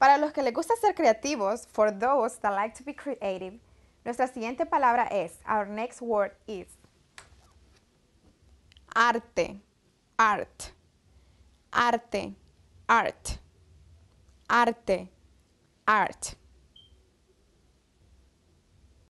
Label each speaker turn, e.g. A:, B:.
A: Para los que les gusta ser creativos, for those that like to be creative, nuestra siguiente palabra es, our next word is arte, art, arte, art, arte, art.